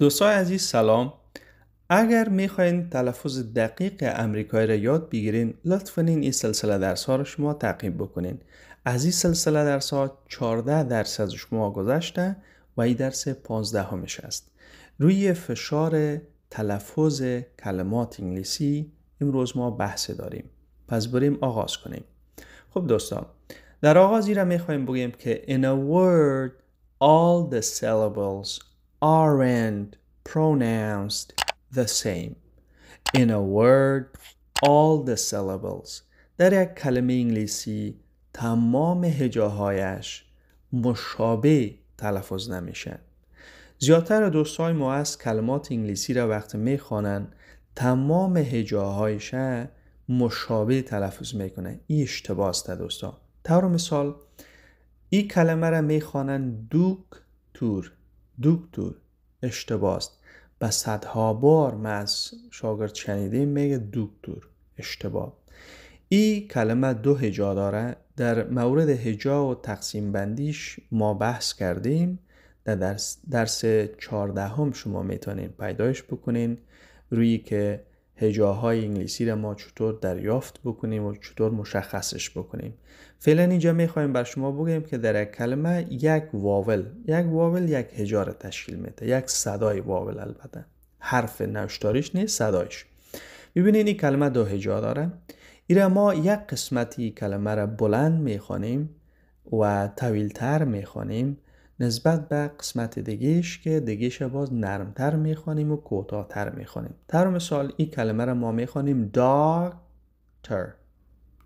دوستای عزیز سلام اگر میخواین تلفظ دقیق امریکایی را یاد بگیرین لطفا این سلسله درس ها را شما تعقیب بکنین از این سلسله درس ها 14 درس از شما گذشته و این درس 15 همش است روی فشار تلفظ کلمات انگلیسی امروز ما بحث داریم پس بریم آغاز کنیم خب دوستان در آغاز را میخواییم بگیم که in a word all the syllables aren't pronounced the same. In a word, all the syllables در یک کلمه انگلیسی تمام هجاهایش مشابه تلفظ نمیشن. زیادتر دوستای ما از کلمات انگلیسی را وقتی میخوانن تمام هجاهایش مشابه تلفظ میکنه این اشتباه است دوستان طور مثال این کلمه را میخوانن دوک تور دکتر اشتباست به صدها بار ما از شاگرد شنیدیم میگه دکتر اشتباه این کلمه دو هجا داره در مورد هجا و تقسیم بندیش ما بحث کردیم در درس, درس چارده هم شما میتونین پیدایش بکنین روی که هجاهای انگلیسی رو ما چطور دریافت بکنیم و چطور مشخصش بکنیم فعلا اینجا میخوایم بر شما بگویم که در یک کلمه یک واول یک واول یک هجا تشکیل میده یک صدای واول البته حرف نوشتاریش نیست صدایش ببینین این کلمه دو هجا داره ایرا ما یک قسمتی کلمه را بلند میخوانیم و طویلتر میخوانیم نسبت به قسمت دگیش که دگیش باز نرمتر میخوانیم و کوتاهتر میخوانیم تر مثال این کلمه را ما میخوانیم داکتر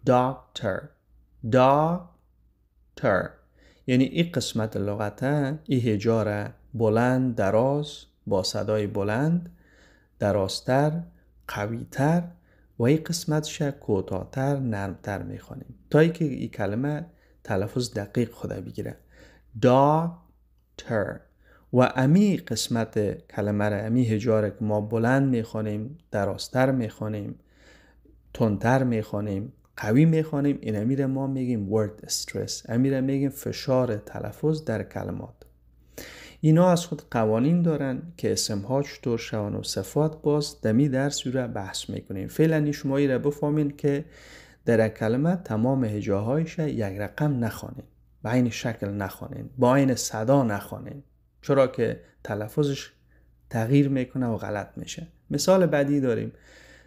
داکتر داکتر یعنی این قسمت لغتا این هجار بلند دراز با صدای بلند درازتر قویتر و این قسمتش کوتاهتر نرمتر میخوانیم تا که این کلمه تلفظ دقیق خوده بگیره دا و امی قسمت کلمه را امی هجاره که ما بلند میخوانیم دراستر میخوانیم تندتر میخوانیم قوی میخوانیم این امی را ما میگیم word stress امی را میگیم فشار تلفظ در کلمات اینا از خود قوانین دارن که اسمها چطور شوان و صفات باز دمی درسی را بحث میکنیم فعلا شما ای را بفهمین که در کلمه تمام هجاهایش یک رقم نخوانید به این شکل نخوانین با این صدا نخوانین چرا که تلفظش تغییر میکنه و غلط میشه مثال بعدی داریم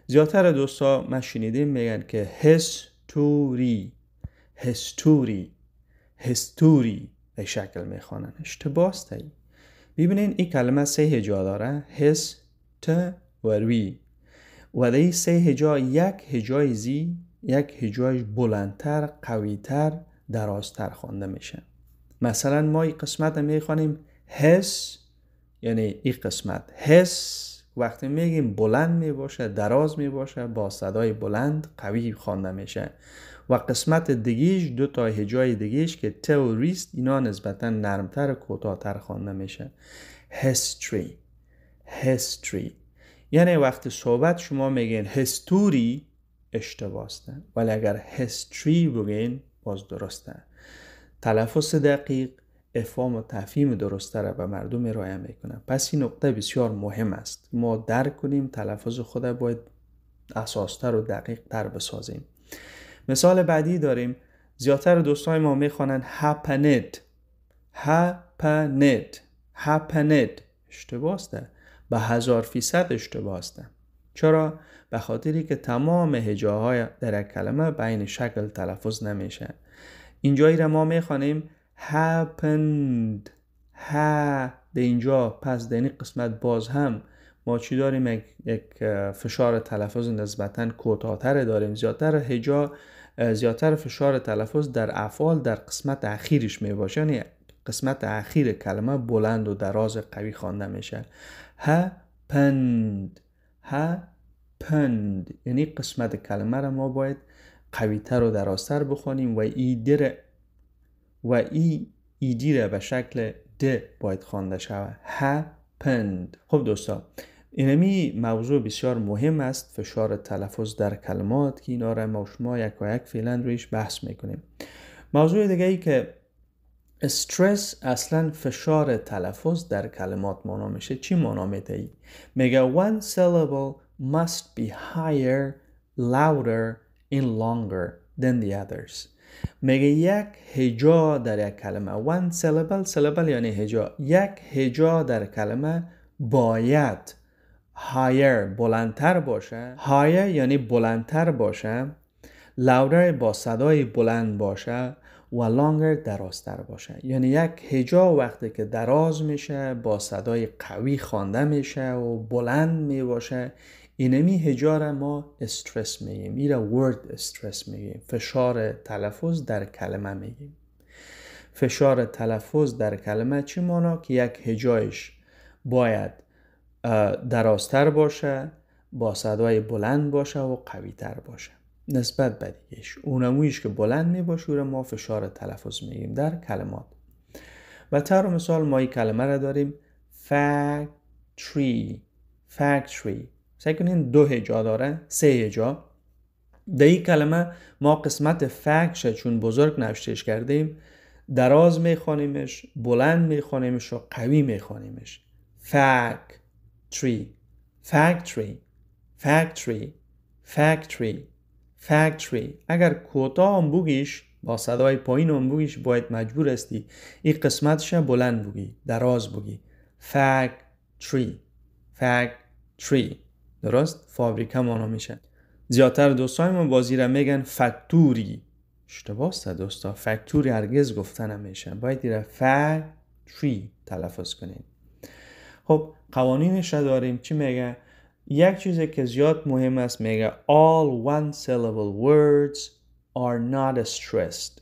زیادتر دوستا من شنیدیم میگن که هستوری هستوری هستوری به شکل میخوانن اشتباه است ببینین این کلمه سه هجا داره هس ت و روی و در سه هجا یک هجای زی یک هجایش بلندتر قویتر درازتر خوانده میشه مثلا ما این قسمت میخوانیم حس یعنی این قسمت حس وقتی میگیم بلند میباشه دراز میباشه با صدای بلند قوی خوانده میشه و قسمت دیگیش دو تا هجای دیگیش که تئوریست اینا نسبتا نرمتر کوتاهتر خوانده میشه هستری هستری یعنی وقتی صحبت شما میگین هستوری اشتباهسته ولی اگر هستری بگین باز درسته تلفظ دقیق افهام و تفهیم را به مردم ارائه میکنه پس این نقطه بسیار مهم است ما درک کنیم تلفظ خود باید اساستر و دقیق تر بسازیم مثال بعدی داریم زیادتر دوستان ما میخوانند happened happened happened اشتباه است به هزار فیصد اشتباه است چرا؟ به خاطری که تمام هجاهای در یک کلمه بین شکل تلفظ نمیشه اینجایی را ما میخوانیم happened ها به اینجا پس در قسمت باز هم ما چی داریم یک, فشار تلفظ نسبتا کوتاهتر داریم زیادتر هجا زیادتر فشار تلفظ در افعال در قسمت اخیرش می باشه یعنی قسمت اخیر کلمه بلند و دراز قوی خوانده میشه ها happened یعنی قسمت کلمه را ما باید قوی تر و دراستر بخوانیم و ایدر و ای ای را به شکل د باید خوانده شود happened خب دوستا اینمی موضوع بسیار مهم است فشار تلفظ در کلمات که اینا را ما شما یک و یک فعلا رویش بحث میکنیم موضوع دیگه ای که استرس اصلا فشار تلفظ در کلمات مانا میشه چی مانا میده میگه one syllable must be higher louder and longer than the others میگه یک هجا در یک کلمه one syllable syllable یعنی هجا یک هجا در کلمه باید higher بلندتر باشه higher یعنی بلندتر باشه louder با صدای بلند باشه و درازتر باشه یعنی یک هجا وقتی که دراز میشه با صدای قوی خوانده میشه و بلند میباشه اینمی هجا را ما استرس میگیم این ورد استرس میگیم فشار تلفظ در کلمه میگیم فشار تلفظ در کلمه چی مانا که یک هجایش باید درازتر باشه با صدای بلند باشه و قوی تر باشه نسبت به اونمویش که بلند می باشه ما فشار تلفظ میگیم در کلمات و تر مثال ما این کلمه را داریم فکتری فکتری سعی دو هجا داره سه هجا در این کلمه ما قسمت فکش چون بزرگ نوشتهش کردیم دراز میخوانیمش بلند میخوانیمش و قوی میخوانیمش فکتری فکتری فکتری فکتری factory اگر کوتا هم بگیش با صدای پایین هم بگیش باید مجبور استی این قسمتش بلند بگی دراز بگی factory factory درست فابریکه مانا میشه زیادتر دوستای ما بازی را میگن فکتوری اشتباست دوستا فکتوری هرگز گفته نمیشه باید را فکتری تلفظ کنید خب قوانینش را داریم چی میگه یک چیزی که زیاد مهم است میگه all one syllable words are not stressed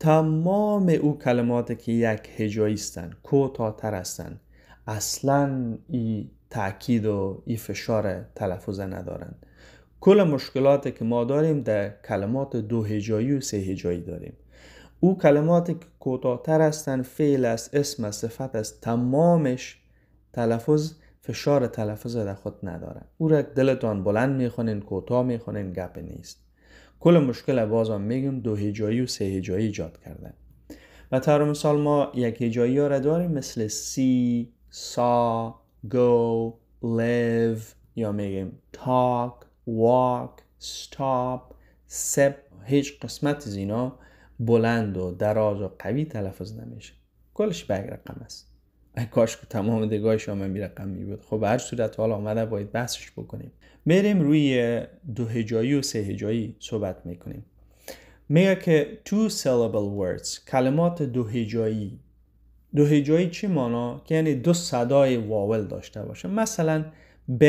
تمام او کلماتی که یک هجایی هستند کوتاهتر هستند اصلا ای تاکید و ای فشار تلفظ ندارند کل مشکلاتی که ما داریم در کلمات دو هجایی و سه هجایی داریم او کلماتی که کوتاهتر هستند فعل است اسم است صفت است تمامش تلفظ فشار تلفظ در خود نداره او را دلتان بلند میخونین کوتاه میخونین گپ نیست کل مشکل بازم میگم دو هجایی و سه هجایی ایجاد کرده و طور مثال ما یک هجایی ها داریم مثل سی سا گو لیو یا میگم تاک واک ستاپ سپ هیچ قسمت از اینا بلند و دراز و قوی تلفظ نمیشه کلش به رقم است کاش تمام دگاه هم میرقم میبود می بود خب هر صورت حال آمده باید بحثش بکنیم میریم روی دو هجایی و سه هجایی صحبت میکنیم میگه که two syllable words کلمات دو هجایی دو هجایی چی مانا؟ که یعنی دو صدای واول داشته باشه مثلا ب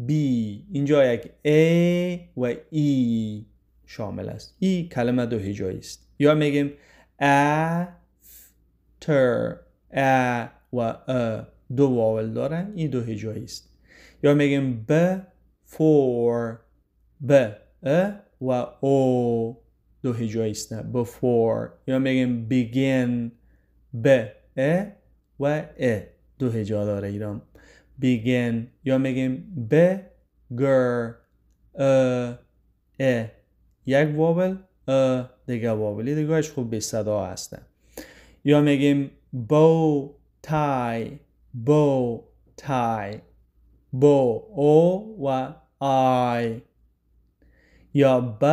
بی اینجا یک ا و ای e شامل است ای e کلمه دو هجایی است یا میگیم ا تر ا و ا دو واول دارن این دو هجایی است یا میگیم ب فور ب ا و او دو هجایی است before یا میگیم begin ب ا e و ا e دو هجا داره ایران begin یا میگیم ب گر ا ا یک واول ا دیگه واولی دیگه خوب به صدا هستن یا میگیم bow تای، bow tie bow او و آی یا ب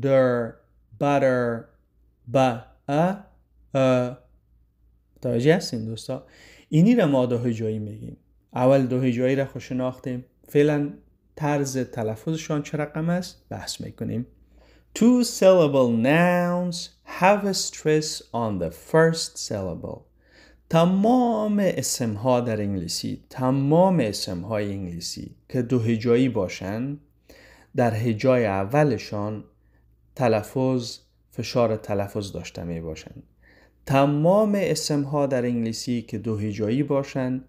در butter ب ا متوجه هستین دوستا اینی را ما دو هجایی میگیم اول دو هجایی را خوشناختیم فعلا طرز تلفظشان چه رقم است بحث میکنیم Two syllable nouns have a stress on the first syllable. تمام اسم ها در انگلیسی تمام اسم های انگلیسی که دو هجایی باشن در هجای اولشان تلفظ فشار تلفظ داشته می باشند تمام اسم ها در انگلیسی که دو هجایی باشند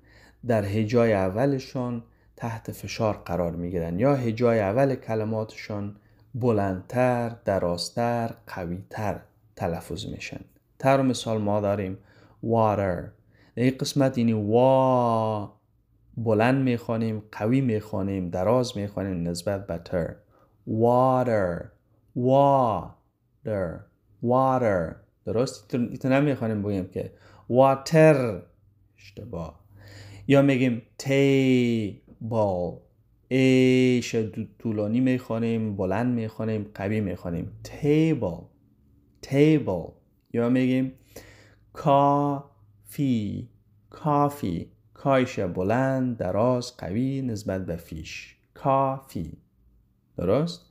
در هجای اولشان تحت فشار قرار می گیرن یا هجای اول کلماتشان بلندتر درازتر قویتر تلفظ میشن تر مثال ما داریم water این قسمت اینی وا بلند میخوانیم قوی میخوانیم دراز میخوانیم نسبت به تر water water water درست ایتو نمیخوانیم بگیم که water اشتباه یا میگیم table ایش طولانی میخوانیم بلند میخوانیم قوی میخوانیم تیبل تیبل یا میگیم کافی کافی کایش بلند دراز قوی نسبت به فیش کافی درست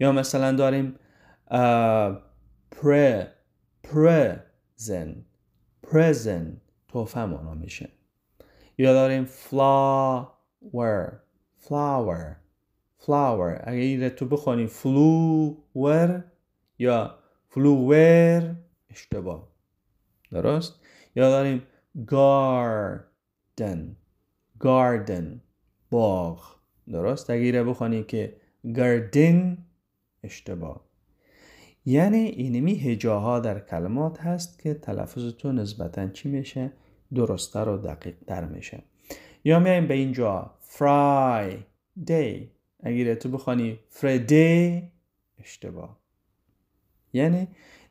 یا مثلا داریم پر پرزن پرزن توفه مانا میشه یا داریم فلاور flower flower اگه این رتو بخوانیم فلوور یا فلوور اشتباه درست یا داریم garden garden باغ درست اگه ایره بخوانیم که garden اشتباه یعنی اینمی هجاها در کلمات هست که تلفظ تو نسبتا چی میشه درستتر و دقیق در میشه یا میایم به اینجا دی اگر تو بخوانی فردی اشتباه یعنی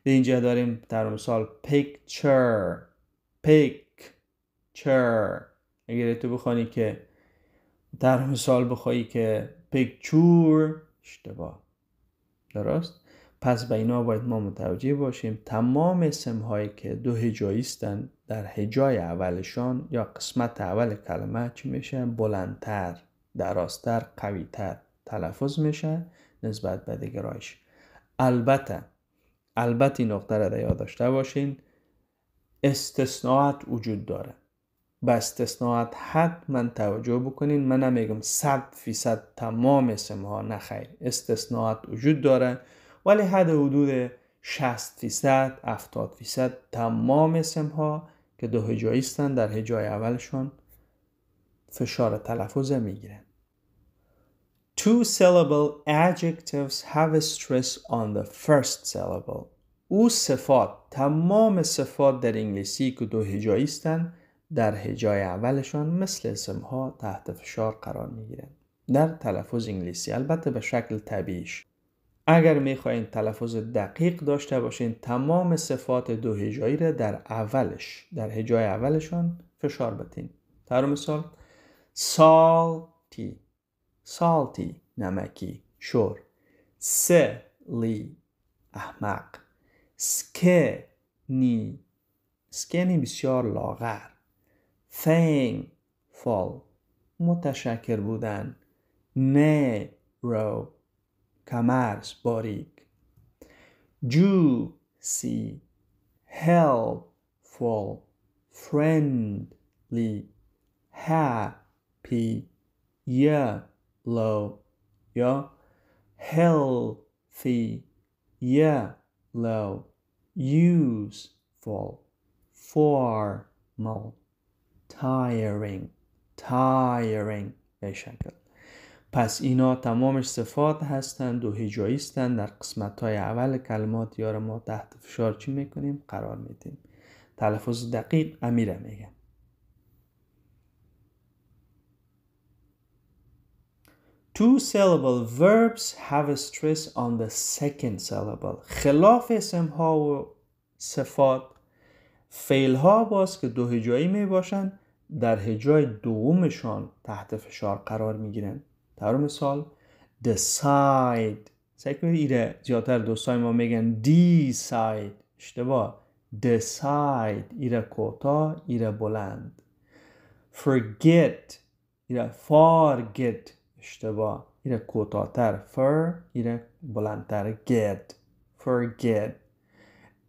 در اینجا داریم در مثال پیکچر پیکچر اگر تو بخوانی که در مثال بخوایی که پیکچور اشتباه درست پس به اینا باید ما متوجه باشیم تمام اسم هایی که دو هجایی در هجای اولشان یا قسمت اول کلمه چی میشه بلندتر دراستر قویتر تلفظ میشه نسبت به دیگرایش البته البته این نقطه را یاد داشته باشین استثناعت وجود داره به استثناعت حتما توجه بکنین من نمیگم صد فیصد تمام اسمها نخیر استثناعت وجود داره ولی حد حدود 60 فیصد 70 فیصد تمام اسمها که دو هجاییستن در هجای اولشون فشار تلفظ میگیرن Two syllable adjectives have a stress on the first syllable. او صفات تمام صفات در انگلیسی که دو هجاییستن در هجای اولشان مثل اسمها تحت فشار قرار میگیرن در تلفظ انگلیسی البته به شکل طبیعیش اگر میخواین تلفظ دقیق داشته باشین تمام صفات دو هجایی را در اولش در هجای اولشان فشار بتین تر مثال سالتی سالتی نمکی شور سلی احمق سکنی سکنی بسیار لاغر فنگ فال متشکر بودن نه رو کمرس باریک juicy helpful friendly happy yellow یا healthy yellow useful formal tiring tiring به شکل پس اینا تمامش صفات هستند و هجاییستند در قسمت های اول کلمات یار ما تحت فشار چی میکنیم قرار میدیم تلفظ دقیق امیره میگم Two syllable verbs have a stress on the second syllable. خلاف اسم ها و صفات فعل ها باز که دو هجایی می باشند در هجای دومشان تحت فشار قرار می گیرند. در مثال decide سعی کنید ایره زیادتر دوستای ما میگن decide اشتباه decide ایره کوتاه ایره بلند forget ایره forget اشتباه ایره کوتاهتر فر ایره بلندتر get forget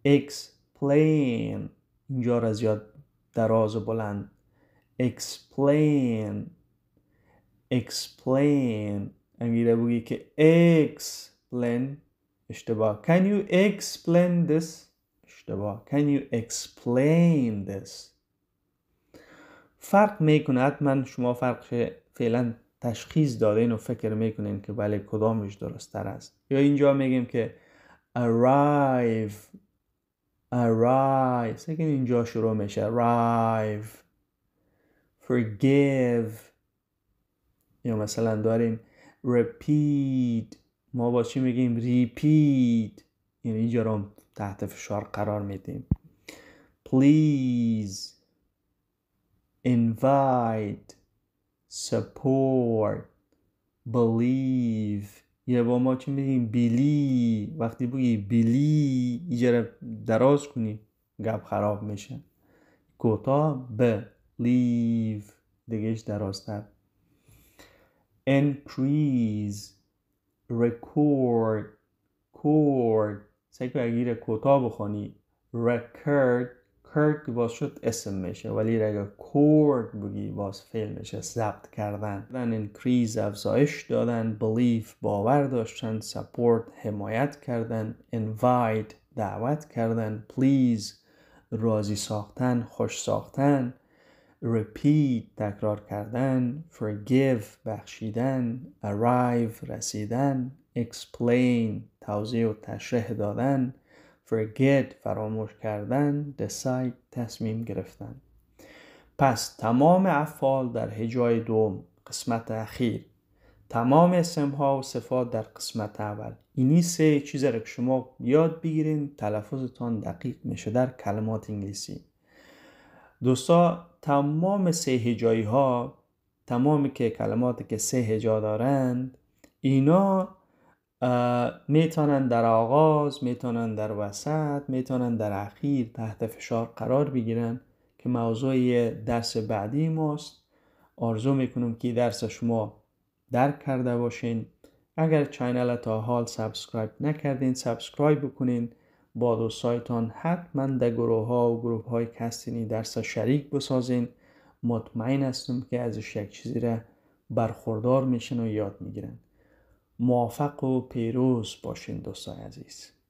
explain اینجا را زیاد دراز و بلند explain explain انگیره بگی که explain اشتباه can you explain this اشتباه can you explain this فرق میکنه حتما شما فرق فعلا تشخیص دادین و فکر میکنین که بله کدامش درست تر است یا اینجا میگیم که arrive arrive سکن اینجا شروع میشه arrive forgive یا مثلا داریم repeat ما با چی میگیم repeat یعنی اینجا رو تحت فشار قرار میدیم please invite support believe یه با ما چی میگیم بیلی وقتی بگی بیلی اینجا دراز کنی گپ خراب میشه کوتاه believe دیگهش درازتر increase record record سعی کنید اگر کوتا بخونی record کرد باز شد اسم میشه ولی اگر کورد بگی باز فعل میشه ضبط کردن increase افزایش دادن بلیف باور داشتن support حمایت کردن invite دعوت کردن please راضی ساختن خوش ساختن repeat تکرار کردن forgive بخشیدن arrive رسیدن explain توضیح و تشریح دادن forget فراموش کردن decide تصمیم گرفتن پس تمام افعال در هجای دوم قسمت اخیر تمام اسم ها و صفات در قسمت اول اینی سه چیز را که شما یاد بگیرین تلفظتان دقیق میشه در کلمات انگلیسی دوستا تمام سه هجایی ها تمامی که کلمات که سه هجا دارند اینا میتونن در آغاز میتونن در وسط میتونن در اخیر تحت فشار قرار بگیرن که موضوع درس بعدی ماست آرزو میکنم که درس شما درک کرده باشین اگر چینل تا حال سابسکرایب نکردین سابسکرایب بکنین با دوستایتان حتما در گروه ها و گروه های کستینی درس شریک بسازین مطمئن هستم که ازش یک چیزی را برخوردار میشن و یاد میگیرن موفق و پیروز باشین دوستای عزیز